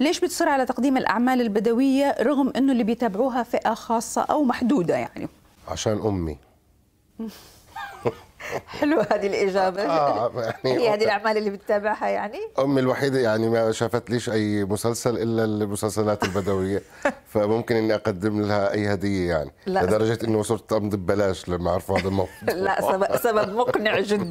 ليش بتصر على تقديم الأعمال البدوية رغم أنه اللي بيتابعوها فئة خاصة أو محدودة يعني عشان أمي حلو هذه الإجابة آه يعني هي هذه الأعمال اللي بتتابعها يعني أمي الوحيدة يعني ما شافتليش أي مسلسل إلا المسلسلات البدوية فممكن إني أقدم لها أي هدية يعني لا لدرجة إنه صرت أمضي ببلاش لما عرفوا هذا الموضوع لا سبب مقنع جدا